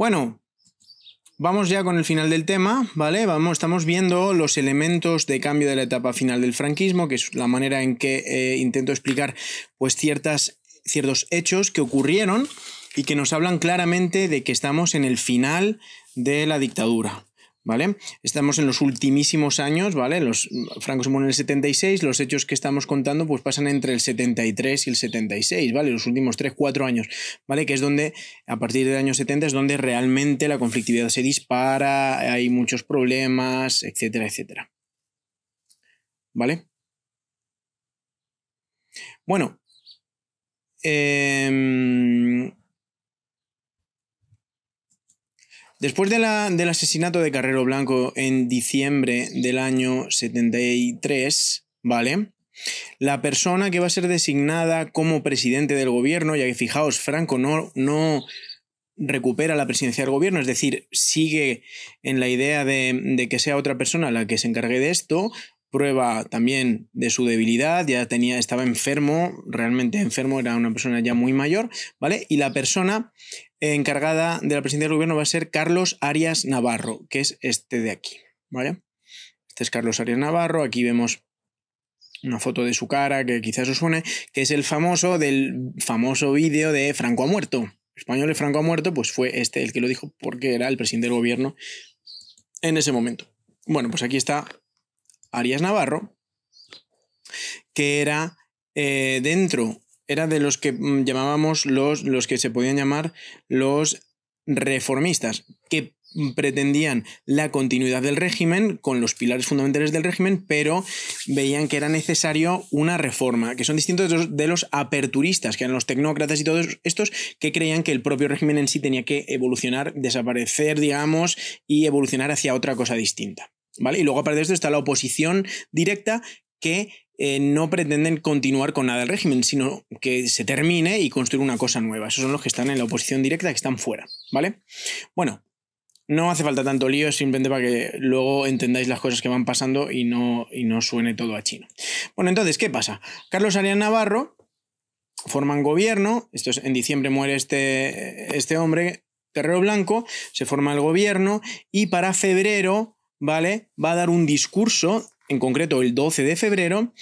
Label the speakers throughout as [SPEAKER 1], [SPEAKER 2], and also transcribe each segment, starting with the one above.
[SPEAKER 1] Bueno, vamos ya con el final del tema, ¿vale? Vamos, estamos viendo los elementos de cambio de la etapa final del franquismo, que es la manera en que eh, intento explicar pues ciertas, ciertos hechos que ocurrieron y que nos hablan claramente de que estamos en el final de la dictadura. Estamos en los ultimísimos años, ¿vale? Los francos se en el 76, los hechos que estamos contando pues pasan entre el 73 y el 76, ¿vale? Los últimos 3, 4 años, ¿vale? Que es donde, a partir del año 70, es donde realmente la conflictividad se dispara, hay muchos problemas, etcétera, etcétera. ¿Vale? Bueno, eh, Después la, del asesinato de Carrero Blanco en diciembre del año 73, ¿vale? La persona que va a ser designada como presidente del gobierno, ya que fijaos, Franco no, no recupera la presidencia del gobierno, es decir, sigue en la idea de, de que sea otra persona la que se encargue de esto, prueba también de su debilidad, ya tenía, estaba enfermo, realmente enfermo, era una persona ya muy mayor, ¿vale? Y la persona encargada de la presidencia del gobierno va a ser Carlos Arias Navarro, que es este de aquí, Este es Carlos Arias Navarro, aquí vemos una foto de su cara que quizás os suene, que es el famoso del famoso vídeo de Franco ha muerto. Español Franco ha muerto, pues fue este el que lo dijo porque era el presidente del gobierno en ese momento. Bueno, pues aquí está Arias Navarro, que era eh, dentro era de los que mm, llamábamos los, los que se podían llamar los reformistas, que mm, pretendían la continuidad del régimen con los pilares fundamentales del régimen, pero veían que era necesario una reforma, que son distintos de los, aperturistas, que eran los tecnócratas y todos estos que creían que el propio régimen en sí tenía que evolucionar, desaparecer, digamos, y evolucionar hacia otra cosa distinta. ¿Vale? Y luego aparte de esto está la oposición directa que eh, no pretenden continuar con nada del régimen, sino que se termine y construir una cosa nueva. Esos son los que están en la oposición directa, que están fuera, ¿vale? Bueno, no hace falta tanto lío, simplemente para que luego entendáis las cosas que van pasando y no, y no suene todo a chino. Bueno, entonces, ¿qué pasa? Carlos Arias Navarro forman gobierno, esto es, en diciembre muere este, este hombre, Terrero Blanco, se forma el gobierno y para febrero, ¿vale? Va a dar un discurso en concreto el 12 de febrero,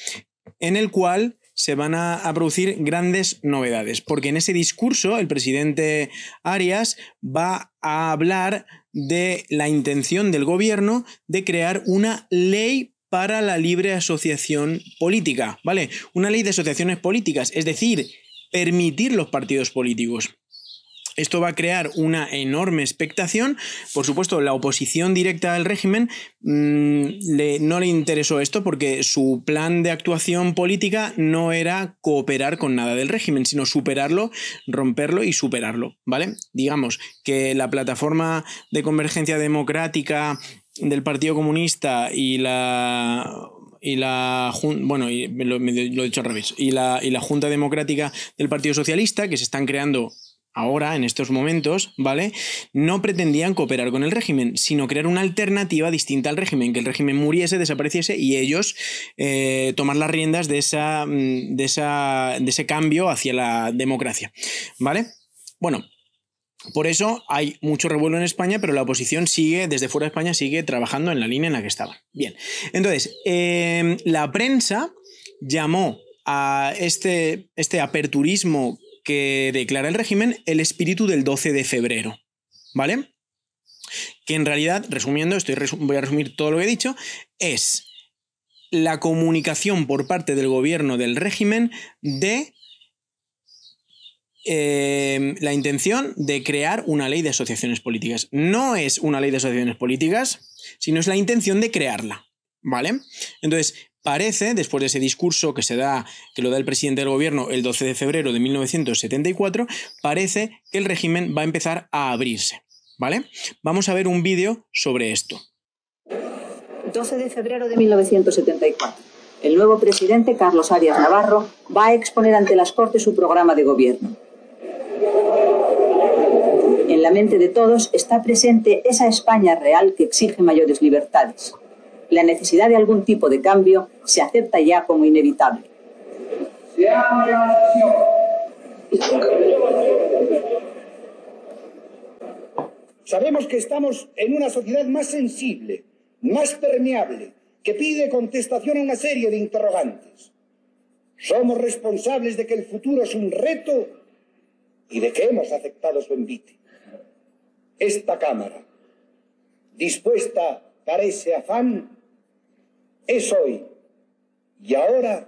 [SPEAKER 1] en el cual se van a, producir grandes novedades, porque en ese discurso el presidente Arias va a hablar de la intención del gobierno de crear una ley para la libre asociación política, ¿vale? Una ley de asociaciones políticas, es decir, permitir los partidos políticos. Esto va a crear una enorme expectación. Por supuesto, la oposición directa al régimen mm, no le interesó esto porque su plan de actuación política no era cooperar con nada del régimen, sino superarlo, romperlo y superarlo. ¿Vale? Digamos que la plataforma de convergencia democrática del Partido Comunista y la y la bueno y lo, he dicho y la, y la Junta Democrática del Partido Socialista que se están creando ahora, en estos momentos, ¿vale? No pretendían cooperar con el régimen, sino crear una alternativa distinta al régimen, que el régimen muriese, desapareciese y ellos eh, tomar las riendas de, esa, mm, de, esa, de ese cambio hacia la democracia, ¿vale? Bueno, por eso hay mucho revuelo en España, pero la oposición sigue, desde fuera de España, sigue trabajando en la línea en la que estaba. Bien, entonces, eh, la prensa llamó a este, este aperturismo que declara el régimen el espíritu del 12 de febrero, ¿vale? Que en realidad, resumiendo, estoy voy a resumir todo lo que he dicho, es la comunicación por parte del gobierno del régimen de eh, la intención de crear una ley de asociaciones políticas. No es una ley de asociaciones políticas, sino es la intención de crearla. ¿Vale? Entonces, Parece, después de ese discurso que se da, que lo da el presidente del gobierno el 12 de febrero de 1974, parece que el régimen va a empezar a abrirse. ¿Vale? Vamos a ver un vídeo sobre esto.
[SPEAKER 2] 12 de febrero de 1974. El nuevo presidente, Carlos Arias Navarro, va a exponer ante las Cortes su programa de gobierno. En la mente de todos está presente esa España real que exige mayores libertades la necesidad de algún tipo de cambio se acepta ya como inevitable.
[SPEAKER 1] Sabemos que estamos en una sociedad más sensible, más permeable,
[SPEAKER 2] que pide contestación a una serie de interrogantes. Somos responsables de que el futuro es un reto y de que hemos aceptado su envite. Esta Cámara, dispuesta para ese afán, es hoy. Y ahora,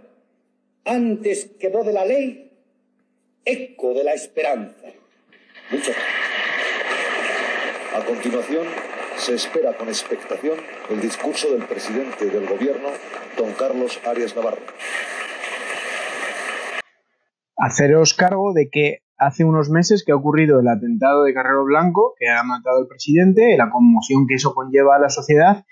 [SPEAKER 2] antes que voz de la ley, eco de la esperanza. Muchas gracias. A continuación, se espera con expectación el discurso del presidente del gobierno, don Carlos Arias Navarro.
[SPEAKER 1] Haceros cargo de que hace unos meses que ha ocurrido el atentado de Carrero Blanco, que ha matado al presidente, la conmoción que eso conlleva a la sociedad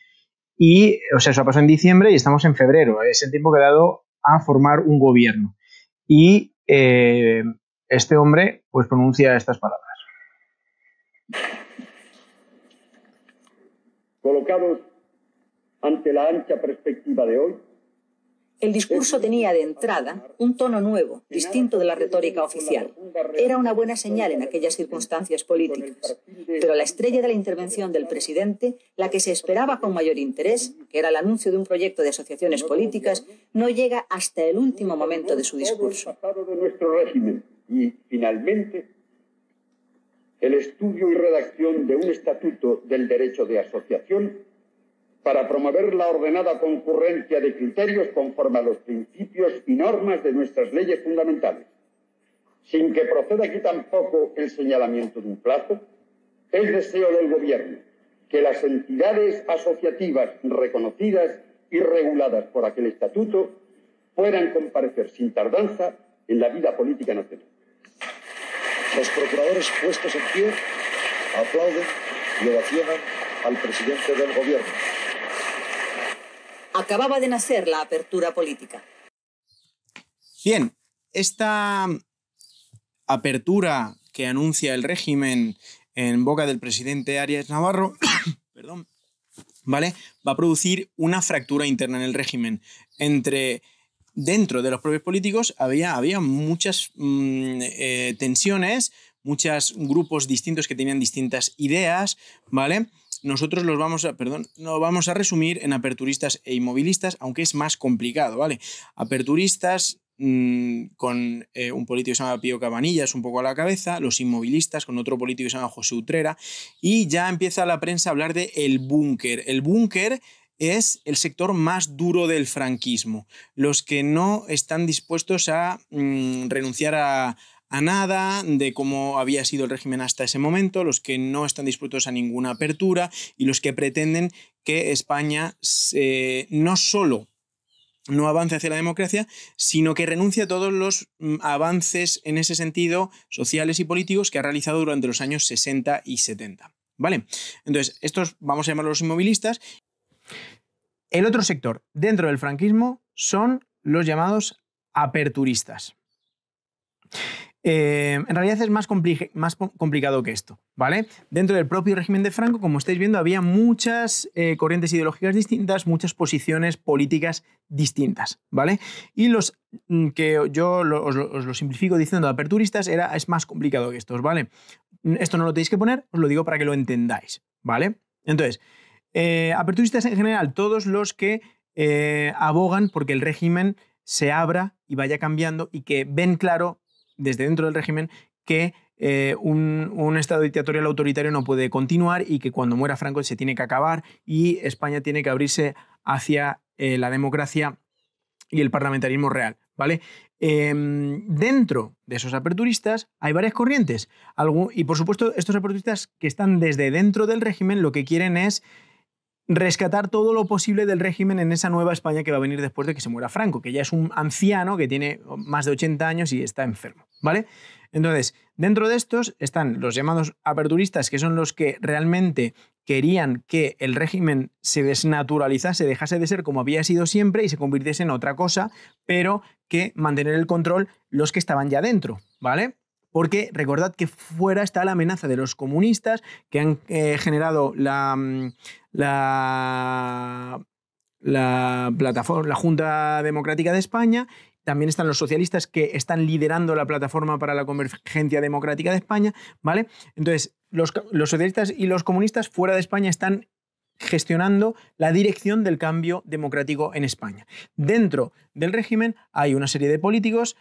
[SPEAKER 1] y, o sea, eso pasó en diciembre y estamos en febrero. Es el tiempo que ha dado a formar un gobierno. Y eh, este hombre, pues, pronuncia estas palabras.
[SPEAKER 2] Colocados ante la ancha perspectiva de hoy, el discurso tenía de entrada un tono nuevo, distinto de la retórica oficial. Era una buena señal en aquellas circunstancias políticas. Pero la estrella de la intervención del presidente, la que se esperaba con mayor interés, que era el anuncio de un proyecto de asociaciones políticas, no llega hasta el último momento de su discurso. Y finalmente, el estudio y redacción de un estatuto del derecho de asociación para promover la ordenada concurrencia de criterios conforme a los principios y normas de nuestras leyes fundamentales, sin que proceda aquí tampoco el señalamiento de un plazo, el deseo del Gobierno que las entidades asociativas reconocidas y reguladas por aquel estatuto puedan comparecer sin tardanza en la vida política nacional. Los procuradores puestos en pie aplauden y ovacionan al presidente del Gobierno. Acababa de nacer la apertura política.
[SPEAKER 1] Bien, esta apertura que anuncia el régimen en boca del presidente Arias Navarro, perdón, ¿vale? Va a producir una fractura interna en el régimen entre dentro de los propios políticos había, había muchas mm, eh, tensiones, muchos grupos distintos que tenían distintas ideas, ¿vale? nosotros los vamos a, perdón, no vamos a resumir en aperturistas e inmovilistas, aunque es más complicado, ¿vale? Aperturistas mm, con eh, un político que se llama Pío Cabanillas un poco a la cabeza, los inmovilistas con otro político que se llama José Utrera, y ya empieza la prensa a hablar de el búnker. El búnker es el sector más duro del franquismo, los que no están dispuestos a mm, renunciar a, a nada, de cómo había sido el régimen hasta ese momento, los que no están dispuestos a ninguna apertura y los que pretenden que España no solo no avance hacia la democracia, sino que renuncie a todos los mm, avances en ese sentido sociales y políticos que ha realizado durante los años 60 y 70. ¿Vale? Entonces, estos vamos a llamarlos inmovilistas. El otro sector dentro del franquismo son los llamados aperturistas. Eh, en realidad es más, complicado que esto, ¿vale? Dentro del propio régimen de Franco, como estáis viendo, había muchas eh, corrientes ideológicas distintas, muchas posiciones políticas distintas, ¿vale? Y los mm, que yo os, lo, simplifico diciendo aperturistas era, es más complicado que estos, ¿vale? Mm, esto no lo tenéis que poner, os lo digo para que lo entendáis, ¿vale? Entonces, eh, aperturistas en general, todos los que abogan porque el régimen se abra y vaya cambiando y que ven claro desde dentro del régimen que eh, un, Estado dictatorial autoritario no puede continuar y que cuando muera Franco se tiene que acabar y España tiene que abrirse hacia eh, la democracia y el parlamentarismo real. ¿vale? Em, dentro de esos aperturistas hay varias corrientes. y por supuesto, estos aperturistas que están desde dentro del régimen lo que quieren es rescatar todo lo posible del régimen en esa nueva España que va a venir después de que se muera Franco, que ya es un anciano que tiene más de 80 años y está enfermo, ¿vale? Entonces, dentro de estos están los llamados aperturistas, que son los que realmente querían que el régimen se desnaturalizase, dejase de ser como había sido siempre y se convirtiese en otra cosa, pero que mantener el control los que estaban ya dentro, ¿vale? porque recordad que fuera está la amenaza de los comunistas que han eh, generado mm, la, plataforma, la Junta Democrática de España. También están los socialistas que están liderando la plataforma para la convergencia democrática de España, ¿vale? Entonces, los socialistas y los comunistas fuera de España están gestionando la dirección del cambio democrático en España. Dentro del régimen hay una serie de políticos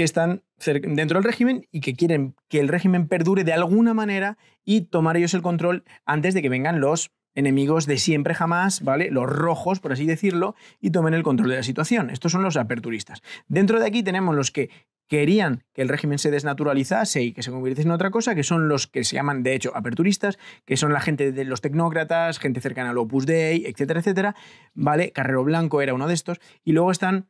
[SPEAKER 1] que están dentro del régimen y que quieren que el régimen perdure de alguna manera y tomar ellos el control antes de que vengan los enemigos de siempre jamás, ¿vale? Los rojos, por así decirlo, y tomen el control de la situación. Estos son los aperturistas. Dentro de aquí tenemos los que querían que el régimen se desnaturalizase y que se convirtiese en otra cosa, que son los que se llaman, de hecho, aperturistas, que son la gente de los tecnócratas, gente cercana al Opus Dei, etcétera, etcétera, ¿vale? Carrero Blanco era uno de estos. Y luego están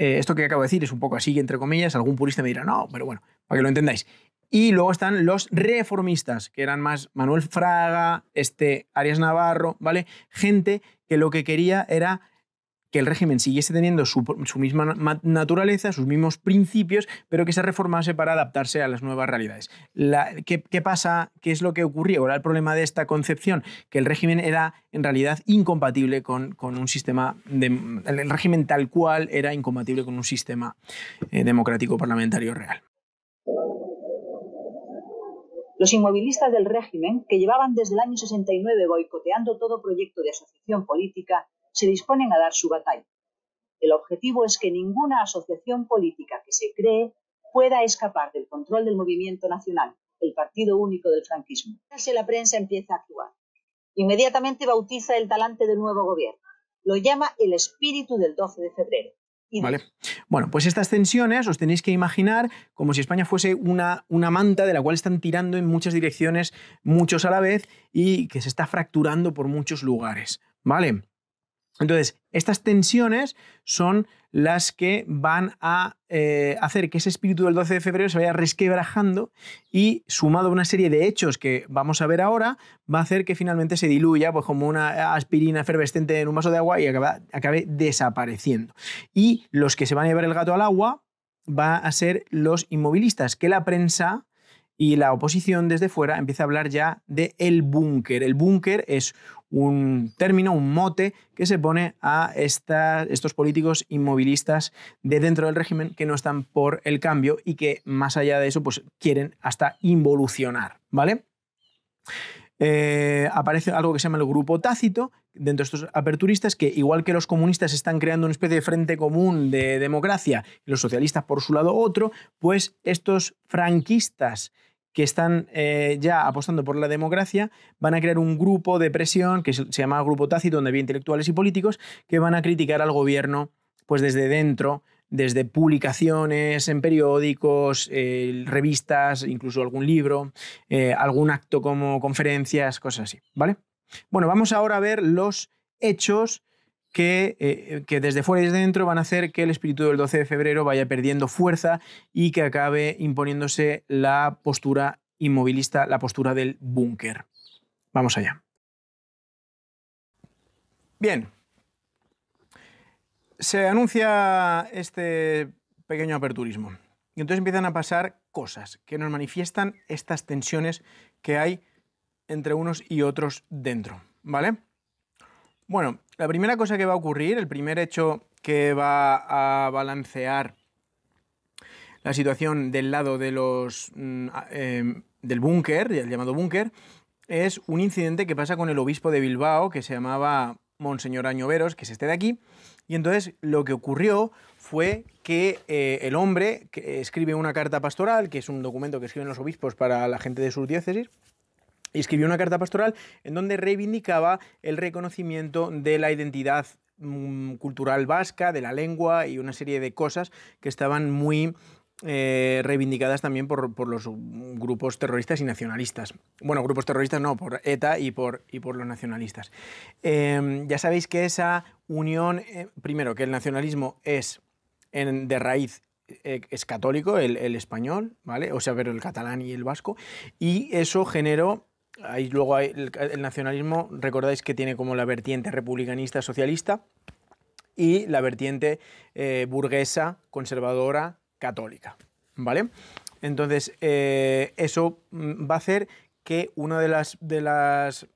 [SPEAKER 1] eh, esto que acabo de decir es un poco así, entre comillas, algún purista me dirá, no, pero bueno, para que lo entendáis. Y luego están los reformistas, que eran más Manuel Fraga, este Arias Navarro, ¿vale? Gente que lo que quería era que el régimen siguiese teniendo su, misma naturaleza, sus mismos principios, pero que se reformase para adaptarse a las nuevas realidades. ¿qué, pasa? ¿Qué es lo que ocurrió? ¿Era el problema de esta concepción? Que el régimen era en realidad incompatible con, un sistema, de, el régimen tal cual era incompatible con un sistema eh, democrático parlamentario real.
[SPEAKER 2] Los inmovilistas del régimen, que llevaban desde el año 69 boicoteando todo proyecto de asociación política, se disponen a dar su batalla. El objetivo es que ninguna asociación política que se cree pueda escapar del control del movimiento nacional, el partido único del franquismo. la prensa empieza a actuar, inmediatamente bautiza el talante del nuevo gobierno. Lo llama el espíritu del 12 de febrero.
[SPEAKER 1] Vale. Bueno, pues estas tensiones os tenéis que imaginar como si España fuese una, una manta de la cual están tirando en muchas direcciones muchos a la vez y que se está fracturando por muchos lugares. ¿Vale? Entonces, estas tensiones son las que van a eh, hacer que ese espíritu del 12 de febrero se vaya resquebrajando y sumado a una serie de hechos que vamos a ver ahora, va a hacer que finalmente se diluya pues, como una aspirina efervescente en un vaso de agua y acabe, desapareciendo. Y los que se van a llevar el gato al agua van a ser los inmovilistas, que la prensa y la oposición desde fuera empieza a hablar ya de el búnker. El búnker es un término, un mote que se pone a estos políticos inmovilistas de dentro del régimen que no están por el cambio y que más allá de eso pues quieren hasta involucionar, ¿vale? Eh, aparece algo que se llama el grupo tácito dentro de estos aperturistas que igual que los comunistas están creando una especie de frente común de democracia y los socialistas por su lado otro, pues estos franquistas que están eh, ya apostando por la democracia, van a crear un grupo de presión que se llama Grupo Tácito, donde había intelectuales y políticos que van a criticar al gobierno pues desde dentro, desde publicaciones en periódicos, eh, revistas, incluso algún libro, eh, algún acto como conferencias, cosas así, ¿vale? Bueno, vamos ahora a ver los hechos eh, que, desde fuera y desde dentro van a hacer que el espíritu del 12 de febrero vaya perdiendo fuerza y que acabe imponiéndose la postura inmovilista, la postura del búnker. Vamos allá. Bien. Se anuncia este pequeño aperturismo. Y entonces empiezan a pasar cosas que nos manifiestan estas tensiones que hay entre unos y otros dentro. ¿Vale? Bueno, la primera cosa que va a ocurrir, el primer hecho que va a balancear la situación del lado de los, mm, em, del búnker, el llamado búnker, es un incidente que pasa con el obispo de Bilbao, que se llamaba Monseñor Añoveros, que es este de aquí. Y entonces lo que ocurrió fue que eh, el hombre que escribe una carta pastoral, que es un documento que escriben los obispos para la gente de su diócesis, escribió una carta pastoral en donde reivindicaba el reconocimiento de la identidad mm, cultural vasca, de la lengua y una serie de cosas que estaban muy eh, reivindicadas también por, los mm, grupos terroristas y nacionalistas. Bueno, grupos terroristas no, por ETA y por, y por los nacionalistas. Em, ya sabéis que esa unión, eh, primero, que el nacionalismo es de raíz eh, es católico, el, el, español, ¿vale? O sea, pero el catalán y el vasco, y eso generó luego hay el, nacionalismo, recordáis que tiene como la vertiente republicanista socialista y la vertiente eh, burguesa, conservadora, católica. ¿Vale? Entonces, eh, eso mm, va a hacer que una de las, de las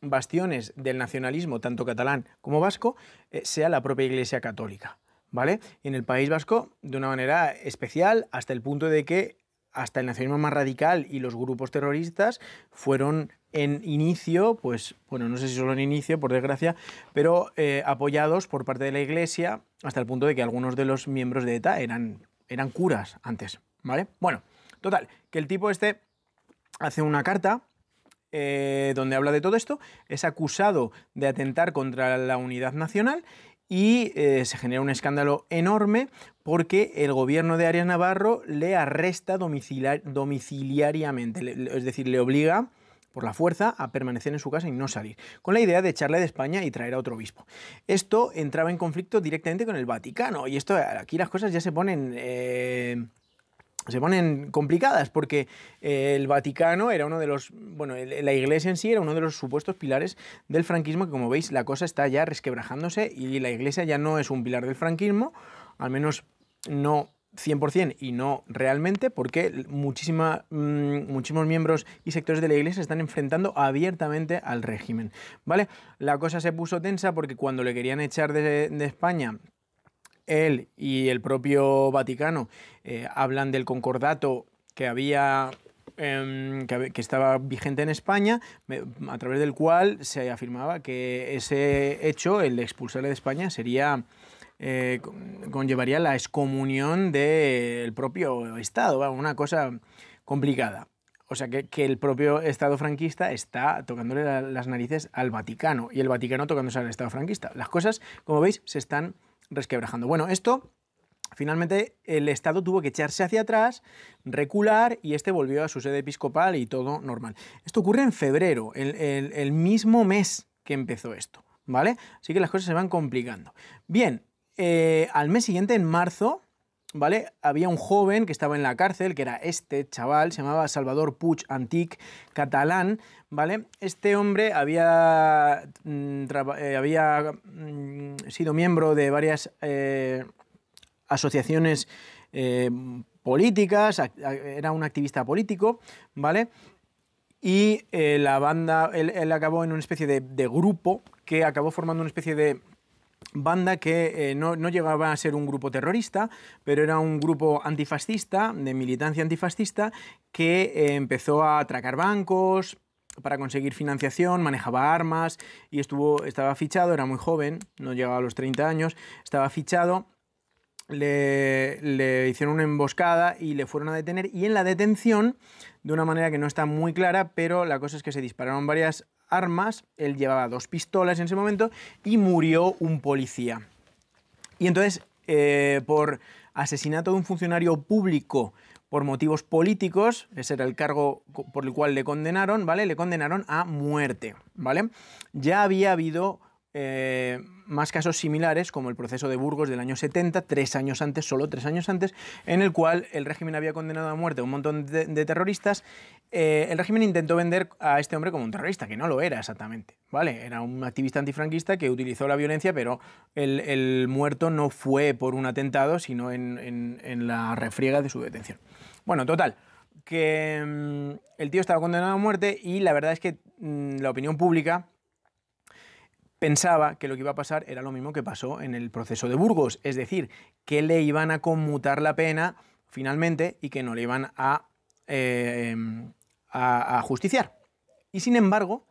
[SPEAKER 1] bastiones del nacionalismo, tanto catalán como vasco, eh, sea la propia Iglesia Católica. ¿Vale? Y en el País Vasco, de una manera especial, hasta el punto de que hasta el nacionalismo más radical y los grupos terroristas fueron en inicio, pues bueno, no sé si solo en inicio, por desgracia, pero eh, apoyados por parte de la Iglesia hasta el punto de que algunos de los miembros de ETA eran, eran curas antes, ¿vale? Bueno, total, que el tipo este hace una carta eh, donde habla de todo esto, es acusado de atentar contra la unidad nacional y eh, se genera un escándalo enorme porque el gobierno de Arias Navarro le arresta domiciliariamente, es decir, le obliga por la fuerza a permanecer en su casa y no salir, con la idea de echarle de España y traer a otro obispo. Esto entraba en conflicto directamente con el Vaticano y esto aquí las cosas ya se ponen... Eh, se ponen complicadas porque eh, el Vaticano era uno de los, bueno, la Iglesia en sí era uno de los supuestos pilares del franquismo, que como veis la cosa está ya resquebrajándose y la Iglesia ya no es un pilar del franquismo, al menos no 100% y no realmente, porque muchísima, mm, muchísimos miembros y sectores de la iglesia se están enfrentando abiertamente al régimen. ¿vale? La cosa se puso tensa porque cuando le querían echar de España él y el propio Vaticano eh, hablan del concordato que había em, que, estaba vigente en España, a través del cual se afirmaba que ese hecho, el de expulsarle de España, sería eh, conllevaría la excomunión del propio Estado, una cosa complicada. O sea, que, que el propio Estado franquista está tocándole las narices al Vaticano y el Vaticano tocándose al Estado franquista. Las cosas, como veis, se están resquebrajando. Bueno, esto Finalmente, el Estado tuvo que echarse hacia atrás, recular y este volvió a su sede episcopal y todo normal. Esto ocurre en febrero, el, mismo mes que empezó esto, ¿vale? Así que las cosas se van complicando. Bien, eh, al mes siguiente, en marzo, ¿vale? Había un joven que estaba en la cárcel, que era este chaval, se llamaba Salvador Puig Antic, catalán, ¿vale? Este hombre había, mm, eh, había mm, sido miembro de varias eh, asociaciones eh, políticas, era un activista político, ¿vale? Y la banda, él, acabó en una especie de grupo que acabó formando una especie de banda que eh, no, llegaba a ser un grupo terrorista, pero era un grupo antifascista, de militancia antifascista, que eh, empezó a atracar bancos para conseguir financiación, manejaba armas y estuvo, estaba fichado, era muy joven, no llegaba a los 30 años, estaba fichado le, le, hicieron una emboscada y le fueron a detener. Y en la detención, de una manera que no está muy clara, pero la cosa es que se dispararon varias armas, él llevaba dos pistolas en ese momento, y murió un policía. Y entonces, eh, por asesinato de un funcionario público por motivos políticos, ese era el cargo por el cual le condenaron, ¿vale? Le condenaron a muerte, ¿vale? Ya había habido eh, más casos similares, como el proceso de Burgos del año 70, tres años antes, solo tres años antes, en el cual el régimen había condenado a muerte a un montón de, terroristas. Eh, el régimen intentó vender a este hombre como un terrorista, que no lo era exactamente. ¿vale? Era un activista antifranquista que utilizó la violencia, pero el, muerto no fue por un atentado, sino en, la refriega de su detención. Bueno, total que mm, el tío estaba condenado a muerte y la verdad es que mm, la opinión pública pensaba que lo que iba a pasar era lo mismo que pasó en el proceso de Burgos, es decir, que le iban a conmutar la pena finalmente y que no le iban a, eh, em, a, justiciar. Y sin embargo,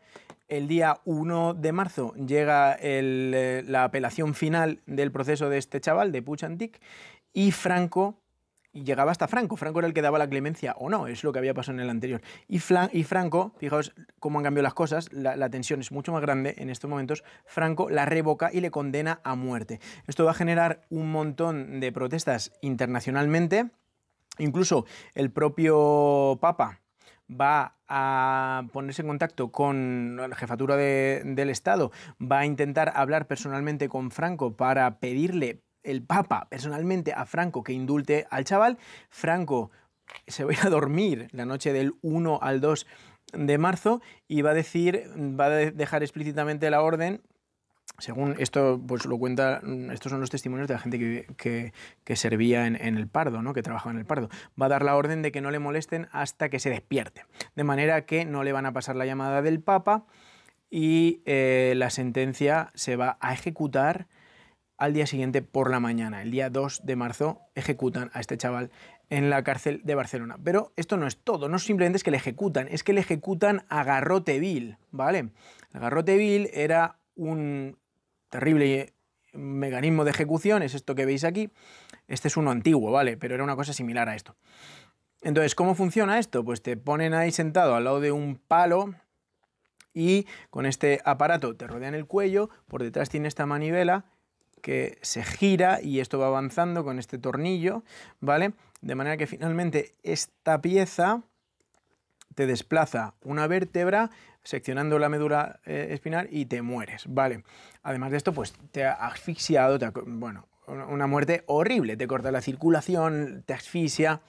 [SPEAKER 1] el día 1 de marzo llega eh, la apelación final del proceso de este chaval, de Puchantik, y Franco y llegaba hasta Franco. Franco era el que daba la clemencia o no, es lo que había pasado en el anterior. Y, y Franco, fijaos cómo han cambiado las cosas, la, tensión es mucho más grande en estos momentos. Franco la revoca y le condena a muerte. Esto va a generar un montón de protestas internacionalmente. Incluso el propio Papa va a ponerse en contacto con la jefatura del Estado, va a intentar hablar personalmente con Franco para pedirle el Papa personalmente a Franco que indulte al chaval. Franco se va a dormir la noche del 1 al 2 de marzo y va a decir, va a dejar explícitamente la orden según esto, pues lo cuenta, estos son los testimonios de la gente que, que, servía en, el Pardo, ¿no? que trabajaba en el Pardo. Va a dar la orden de que no le molesten hasta que se despierte. De manera que no le van a pasar la llamada del Papa y eh, la sentencia se va a ejecutar al día siguiente por la mañana, el día 2 de marzo, ejecutan a este chaval en la cárcel de Barcelona. Pero esto no es todo, no simplemente es que le ejecutan, es que le ejecutan a Garroteville, ¿vale? vil era un terrible mecanismo de ejecución, es esto que veis aquí. Este es uno antiguo, ¿vale? Pero era una cosa similar a esto. Entonces, ¿cómo funciona esto? Pues te ponen ahí sentado al lado de un palo y con este aparato te rodean el cuello, por detrás tiene esta manivela que se gira y esto va avanzando con este tornillo, ¿vale? De manera que finalmente esta pieza te desplaza una vértebra seccionando la médula eh, espinal y te mueres, ¿vale? Además de esto, pues te ha asfixiado, te bueno, una muerte horrible, te corta la circulación, te asfixia,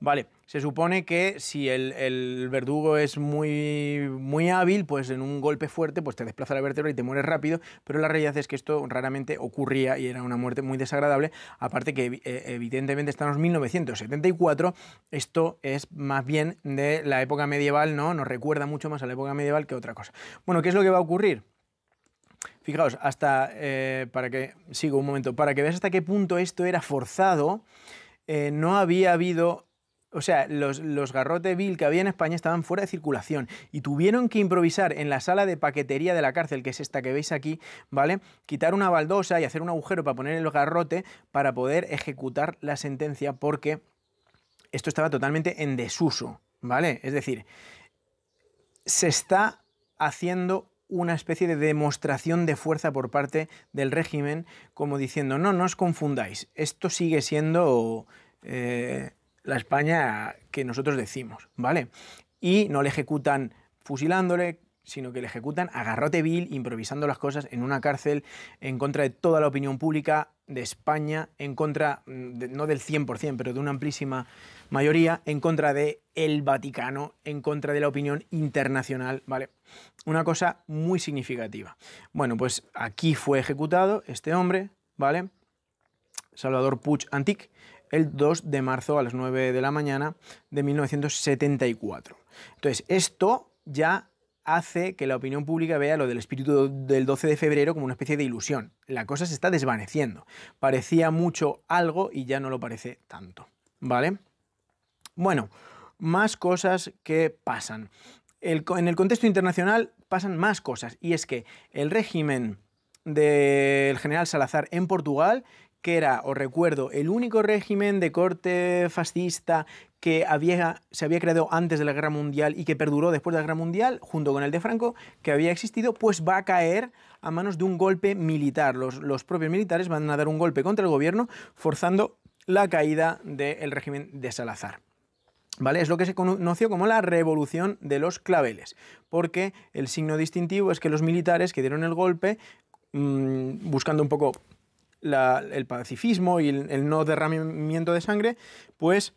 [SPEAKER 1] Vale, se supone que si el, verdugo es muy, muy hábil, pues en un golpe fuerte pues te desplaza la vértebra y te mueres rápido, pero la realidad es que esto raramente ocurría y era una muerte muy desagradable, aparte que eh, evidentemente estamos en 1974, esto es más bien de la época medieval, ¿no? Nos recuerda mucho más a la época medieval que otra cosa. Bueno, ¿qué es lo que va a ocurrir? Fijaos, hasta, eh, para que, sigo un momento, para que veas hasta qué punto esto era forzado, eh, no había habido o sea, los, los garrote Bill que había en España estaban fuera de circulación y tuvieron que improvisar en la sala de paquetería de la cárcel, que es esta que veis aquí, ¿vale? Quitar una baldosa y hacer un agujero para poner el garrote para poder ejecutar la sentencia porque esto estaba totalmente en desuso, ¿vale? Es decir, se está haciendo una especie de demostración de fuerza por parte del régimen, como diciendo, no, no os confundáis, esto sigue siendo... Eh, la España que nosotros decimos, ¿vale? Y no le ejecutan fusilándole, sino que le ejecutan a garrote vil, improvisando las cosas en una cárcel, en contra de toda la opinión pública de España, en contra, mm, no del 100%, pero de una amplísima mayoría, en contra de el Vaticano, en contra de la opinión internacional, ¿vale? Una cosa muy significativa. Bueno, pues aquí fue ejecutado este hombre, ¿vale? Salvador Puig Antic, el 2 de marzo a las 9 de la mañana de 1974. Entonces, esto ya hace que la opinión pública vea lo del espíritu del 12 de febrero como una especie de ilusión. La cosa se está desvaneciendo. Parecía mucho algo y ya no lo parece tanto. ¿Vale? Bueno, más cosas que pasan. en el contexto internacional pasan más cosas y es que el régimen del general Salazar en Portugal que era, os recuerdo, el único régimen de corte fascista que había, se había creado antes de la Guerra Mundial y que perduró después de la Guerra Mundial, junto con el de Franco, que había existido, pues va a caer a manos de un golpe militar. Los, los propios militares van a dar un golpe contra el gobierno, forzando la caída del régimen de Salazar. ¿Vale? Es lo que se conoció como la revolución de los claveles, porque el signo distintivo es que los militares que dieron el golpe, mm, buscando un poco el pacifismo y el, no derramamiento de sangre, pues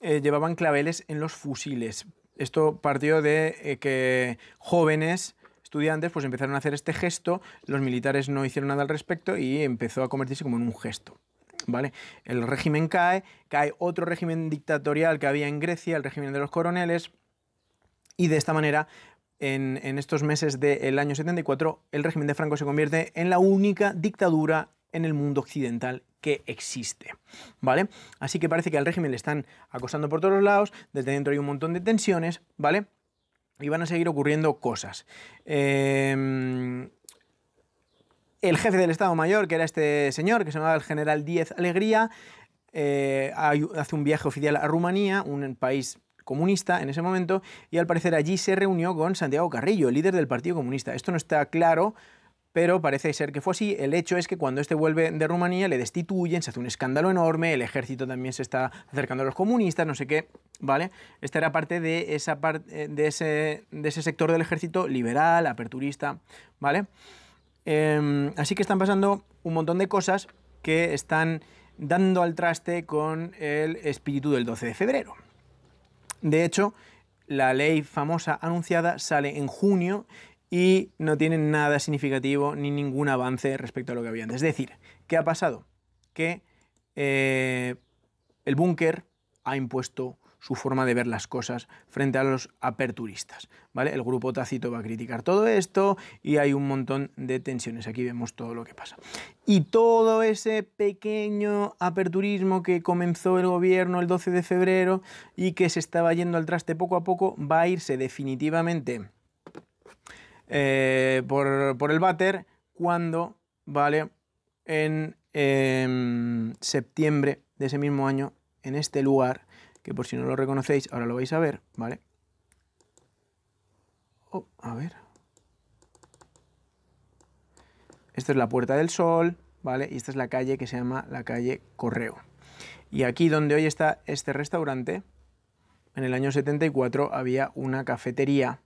[SPEAKER 1] eh, llevaban claveles en los fusiles. Esto partió de eh, que jóvenes estudiantes pues empezaron a hacer este gesto, los militares no hicieron nada al respecto y empezó a convertirse como en un gesto. ¿Vale? El régimen cae, cae otro régimen dictatorial que había en Grecia, el régimen de los coroneles, y de esta manera, en, estos meses del año 74, el régimen de Franco se convierte en la única dictadura en el mundo occidental que existe, ¿vale? Así que parece que al régimen le están acosando por todos lados, desde dentro hay un montón de tensiones, ¿vale? Y van a seguir ocurriendo cosas. Em, el jefe del Estado Mayor, que era este señor, que se llamaba el general Díez Alegría, eh, hace un viaje oficial a Rumanía, un país comunista en ese momento, y al parecer allí se reunió con Santiago Carrillo, el líder del Partido Comunista. Esto no está claro pero parece ser que fue así. El hecho es que cuando este vuelve de Rumanía le destituyen, se hace un escándalo enorme, el ejército también se está acercando a los comunistas, no sé qué, ¿vale? Esta era parte de, esa eh, de, ese, de ese sector del ejército liberal, aperturista, ¿vale? Em, así que están pasando un montón de cosas que están dando al traste con el espíritu del 12 de febrero. De hecho, la ley famosa anunciada sale en junio y no tienen nada significativo ni ningún avance respecto a lo que habían. Es decir, ¿qué ha pasado? Que eh, el búnker ha impuesto su forma de ver las cosas frente a los aperturistas. ¿vale? El grupo Tácito va a criticar todo esto y hay un montón de tensiones. Aquí vemos todo lo que pasa. Y todo ese pequeño aperturismo que comenzó el gobierno el 12 de febrero y que se estaba yendo al traste poco a poco va a irse definitivamente eh, por, el váter cuando, ¿vale? En em, septiembre de ese mismo año, en este lugar, que por si no lo reconocéis, ahora lo vais a ver, ¿vale? Oh, a ver. Esta es la Puerta del Sol, ¿vale? Y esta es la calle que se llama la calle Correo. Y aquí donde hoy está este restaurante, en el año 74 había una cafetería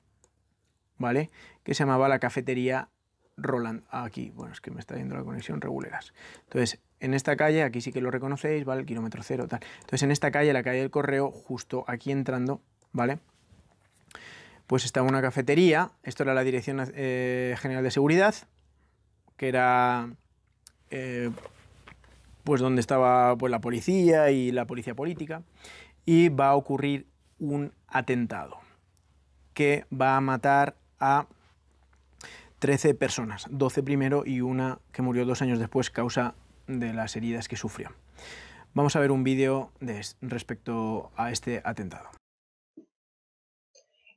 [SPEAKER 1] ¿vale? Que se llamaba la cafetería Roland. Ah, aquí, bueno, es que me está yendo la conexión regular. Entonces, en esta calle, aquí sí que lo reconocéis, ¿vale? El kilómetro cero, tal. Entonces, en esta calle, la calle del correo, justo aquí entrando, ¿vale? Pues estaba una cafetería, esto era la Dirección eh, General de Seguridad, que era eh, pues donde estaba pues, la policía y la policía política, y va a ocurrir un atentado que va a matar a 13 personas, 12 primero y una que murió dos años después causa de las heridas que sufrió. Vamos a ver un vídeo respecto a este atentado.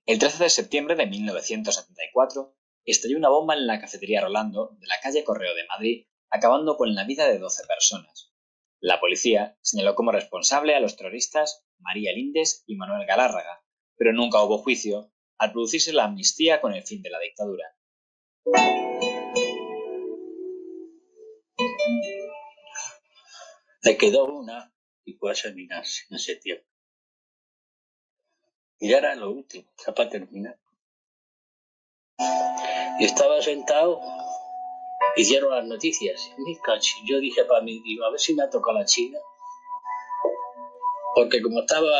[SPEAKER 3] El 13 de septiembre de 1974 estalló una bomba en la cafetería Rolando de la calle Correo de Madrid, acabando con la vida de 12 personas. La policía señaló como responsable a los terroristas María Lindes y Manuel Galárraga, pero nunca hubo juicio al producirse la amnistía con el fin de la dictadura. Le quedó una y fue a seminarse en ese tiempo. Y era lo último, ya para terminar. Y estaba sentado, hicieron las noticias. Yo dije para mí, digo, a ver si me ha tocado la China. Porque como estaba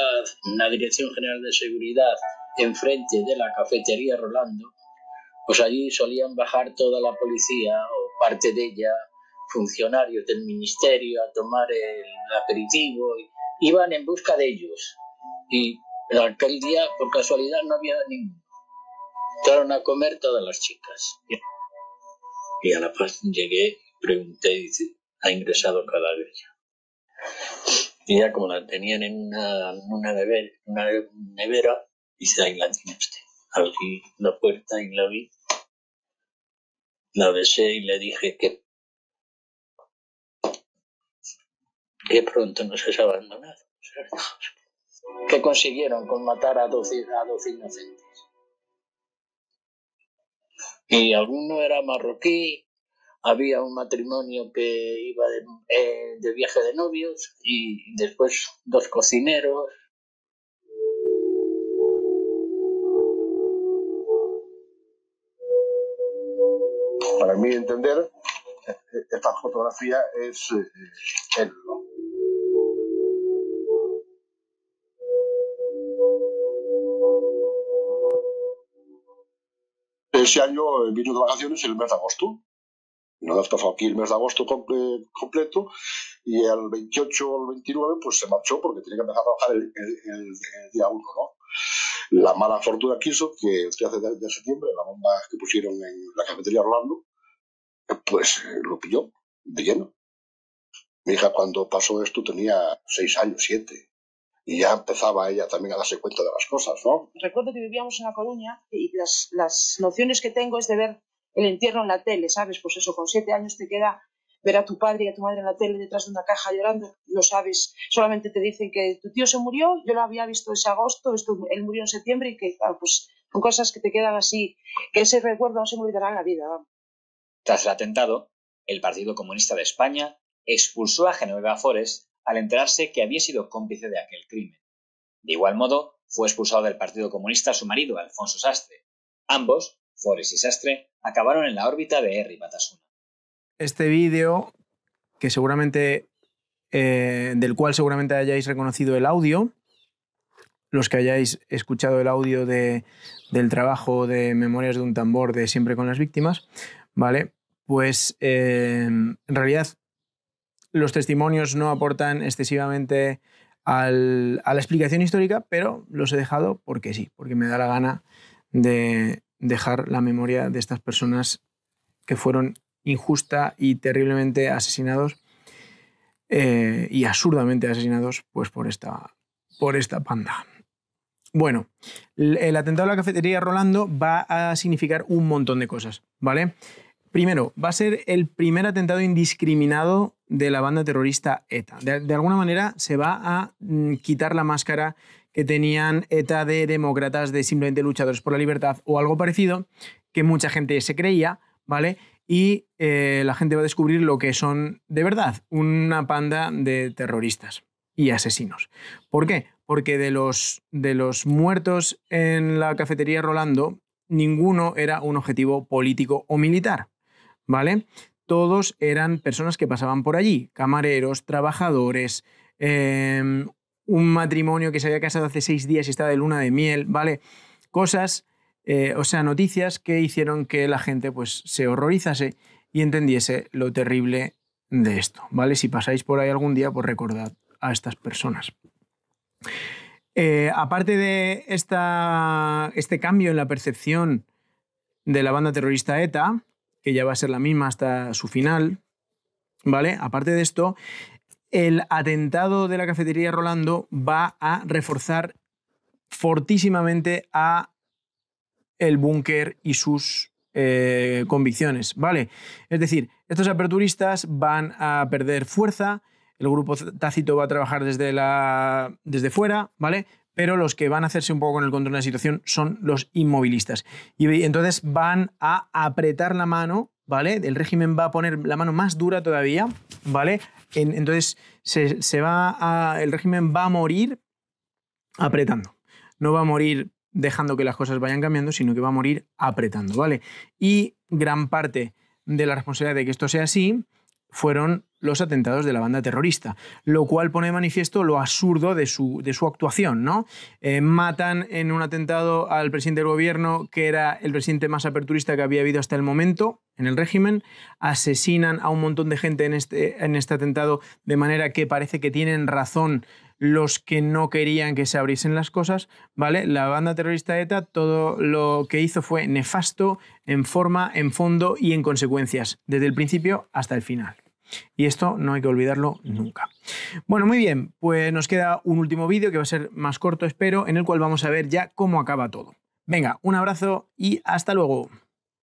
[SPEAKER 3] en la Dirección General de Seguridad enfrente de la cafetería Rolando, pues allí solían bajar toda la policía o parte de ella, funcionarios del ministerio a tomar el aperitivo, iban en busca de ellos. Y aquel día, por casualidad, no había ninguno. Entraron a comer todas las chicas. Y a la paz llegué, pregunté, y dice, ha ingresado cada vez Y ya como la tenían en una, una nevera, y la Abrí la puerta y la vi. La besé y le dije que, que pronto nos has abandonado. ¿Qué consiguieron con matar a dos, a dos inocentes? Y alguno era marroquí, había un matrimonio que iba de eh, viaje de novios y después dos cocineros para mí entender, esta fotografía es eh, él. Ese año eh, vino de vacaciones el mes de agosto. Nos aquí el mes de agosto completo y al 28 o al 29 pues se marchó porque tenía que empezar a trabajar el, día 1, ¿no? La mala fortuna quiso que el hace de, de septiembre, la bomba que pusieron en la cafetería Orlando, pues lo pilló de lleno. Mi hija cuando pasó esto tenía seis años, siete, y ya empezaba ella también a darse cuenta de las
[SPEAKER 2] cosas, ¿no? Recuerdo que vivíamos en La Coruña y las, nociones que tengo es de ver el entierro en la tele, ¿sabes? Pues eso, con siete años te queda ver a tu padre y a tu madre en la tele detrás de una caja llorando, Lo sabes, solamente te dicen que tu tío se murió, yo lo había visto ese agosto, esto, él murió en septiembre y que, ah, pues son cosas que te quedan así, que ese recuerdo no se me olvidará en la vida, vamos.
[SPEAKER 3] Tras el atentado, el Partido Comunista de España expulsó a Genoveva Fores al enterarse que había sido cómplice de aquel crimen. De igual modo, fue expulsado del Partido Comunista su marido, Alfonso Sastre. Ambos, Fores y Sastre, acabaron en la órbita de Henry Batasuna.
[SPEAKER 1] Este vídeo, que seguramente eh, del cual seguramente hayáis reconocido el audio, los que hayáis escuchado el audio de, del trabajo de Memorias de un tambor de Siempre con las Víctimas, ¿vale? Pues em, en realidad los testimonios no aportan excesivamente a la explicación histórica, pero los he dejado porque sí, porque me da la gana de dejar la memoria de estas personas que fueron injusta y terriblemente asesinados eh, y absurdamente asesinados pues por esta, por esta panda. Bueno, el atentado a la cafetería Rolando va a significar un montón de cosas, ¿vale? Primero, va a ser el primer atentado indiscriminado de la banda terrorista ETA. De, alguna manera se va a mm, quitar la máscara que tenían ETA de demócratas, de simplemente luchadores por la libertad o algo parecido, que mucha gente se creía, ¿vale? Y eh, la gente va a descubrir lo que son de verdad, una panda de terroristas y asesinos. ¿Por qué? Porque de los, de los muertos en la cafetería Rolando, ninguno era un objetivo político o militar. ¿vale? Todos eran personas que pasaban por allí, camareros, trabajadores, em, un matrimonio que se había casado hace seis días y estaba de luna de miel, ¿vale? Cosas, eh, o sea, noticias que hicieron que la gente pues, se horrorizase y entendiese lo terrible de esto, ¿vale? Si pasáis por ahí algún día, pues recordad a estas personas. Eh, aparte de este cambio en la percepción de la banda terrorista ETA, que ya va a ser la misma hasta su final. ¿Vale? Aparte de esto, el atentado de la cafetería Rolando va a reforzar fortísimamente a el búnker y sus eh, convicciones, ¿vale? Es decir, estos aperturistas van a perder fuerza, el grupo tácito va a trabajar desde, la, desde fuera, ¿vale? pero los que van a hacerse un poco con el control de la situación son los inmovilistas. Y entonces van a apretar la mano, ¿vale? El régimen va a poner la mano más dura todavía, ¿vale? entonces se, se va a, el régimen va a morir apretando. No va a morir dejando que las cosas vayan cambiando, sino que va a morir apretando, ¿vale? Y gran parte de la responsabilidad de que esto sea así fueron los atentados de la banda terrorista, lo cual pone de manifiesto lo absurdo de su, de su actuación. ¿no? Eh, matan en un atentado al presidente del gobierno, que era el presidente más aperturista que había habido hasta el momento en el régimen, asesinan a un montón de gente en este, en este atentado, de manera que parece que tienen razón los que no querían que se abriesen las cosas, ¿vale? La banda terrorista ETA todo lo que hizo fue nefasto en forma, en fondo y en consecuencias, desde el principio hasta el final. Y esto no hay que olvidarlo nunca. Bueno, muy bien, pues nos queda un último vídeo que va a ser más corto, espero, en el cual vamos a ver ya cómo acaba todo. Venga, un abrazo y hasta luego.